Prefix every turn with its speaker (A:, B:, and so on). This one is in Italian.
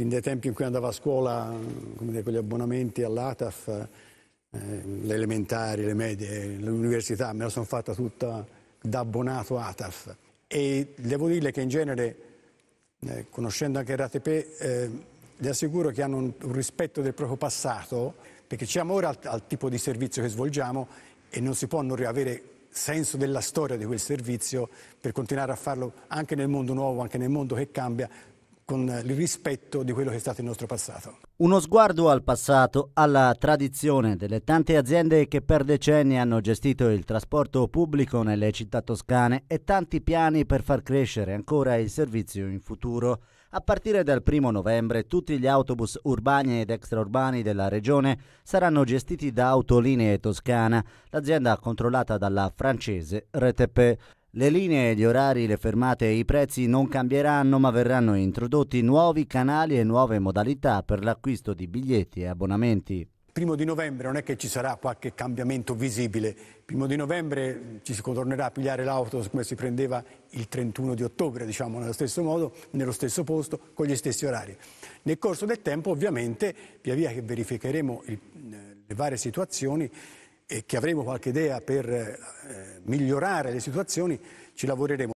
A: fin dai tempi in cui andavo a scuola dire, con gli abbonamenti all'ATAF, eh, le elementari, le medie, l'università, me la sono fatta tutta da abbonato ATAF. E devo dirle che in genere, eh, conoscendo anche Ratepe, eh, le assicuro che hanno un, un, rispetto del proprio passato, perché c'è amore al, al tipo di servizio che svolgiamo e non si può non riavere senso della storia di quel servizio per continuare a farlo anche nel mondo nuovo, anche nel mondo che cambia, con il rispetto di quello che è stato il nostro passato.
B: Uno sguardo al passato, alla tradizione delle tante aziende che per decenni hanno gestito il trasporto pubblico nelle città toscane e tanti piani per far crescere ancora il servizio in futuro. A partire dal 1 novembre tutti gli autobus urbani ed extraurbani della regione saranno gestiti da Autolinee Toscana, l'azienda controllata dalla francese RTP. Le linee, gli orari, le fermate e i prezzi non cambieranno ma verranno introdotti nuovi canali e nuove modalità per l'acquisto di biglietti e abbonamenti.
A: Primo di novembre non è che ci sarà qualche cambiamento visibile, primo di novembre ci si tornerà a pigliare l'auto come si prendeva il 31 di ottobre, diciamo nello stesso modo, nello stesso posto, con gli stessi orari. Nel corso del tempo ovviamente, via via che verificheremo il, le varie situazioni, e che avremo qualche idea per eh, migliorare le situazioni, ci lavoreremo.